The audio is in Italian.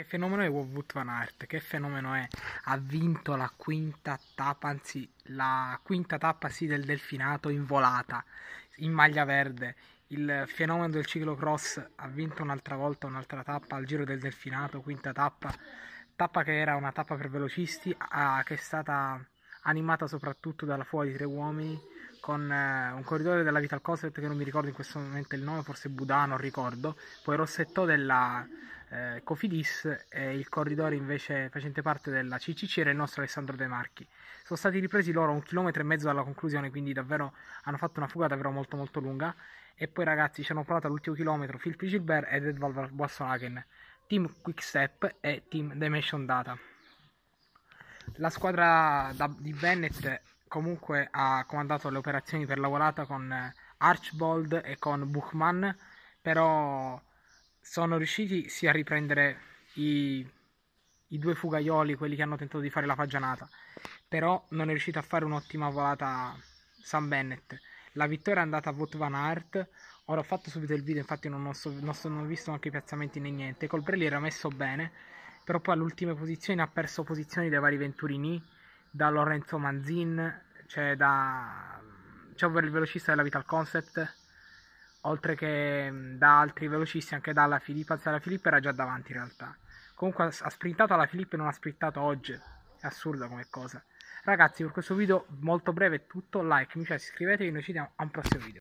Che fenomeno è Wovut Van Aert? Che fenomeno è? Ha vinto la quinta tappa, anzi la quinta tappa sì, del Delfinato in volata, in maglia verde. Il fenomeno del ciclocross ha vinto un'altra volta un'altra tappa al Giro del Delfinato, quinta tappa, tappa che era una tappa per velocisti, a, che è stata animata soprattutto dalla fuga di tre uomini con eh, un corridore della Vital Cosvet che non mi ricordo in questo momento il nome, forse Budà, non ricordo, poi Rossetto della eh, Cofidis e il corridore invece facente parte della CCC era il nostro Alessandro De Marchi. Sono stati ripresi loro un chilometro e mezzo dalla conclusione, quindi davvero hanno fatto una fuga davvero molto molto lunga. E poi ragazzi ci hanno provato all'ultimo chilometro Philippe Gilbert ed Edvald Boissonagen, Team Quickstep e Team Dimension Data. La squadra da, di Bennett comunque ha comandato le operazioni per la volata con eh, Archbold e con Buchmann, però sono riusciti sia a riprendere i, i due fugaioli, quelli che hanno tentato di fare la pagianata, però non è riuscito a fare un'ottima volata Sam Bennett. La vittoria è andata a Vought Van Aert, ora ho fatto subito il video, infatti non ho, so, non so non ho visto anche i piazzamenti né niente. Colbrelli era messo bene, però poi all'ultima posizione ha perso posizioni dai vari Venturini, da Lorenzo Manzin, cioè da... cioè ovvero il velocista della Vital Concept, oltre che mm, da altri velocisti, anche dalla Filippa, La Filippa era già davanti in realtà. Comunque ha sprintato alla Filippa e non ha sprintato oggi, è assurda come cosa. Ragazzi, per questo video molto breve è tutto, like, mi piace, iscrivetevi, noi ci vediamo a un prossimo video.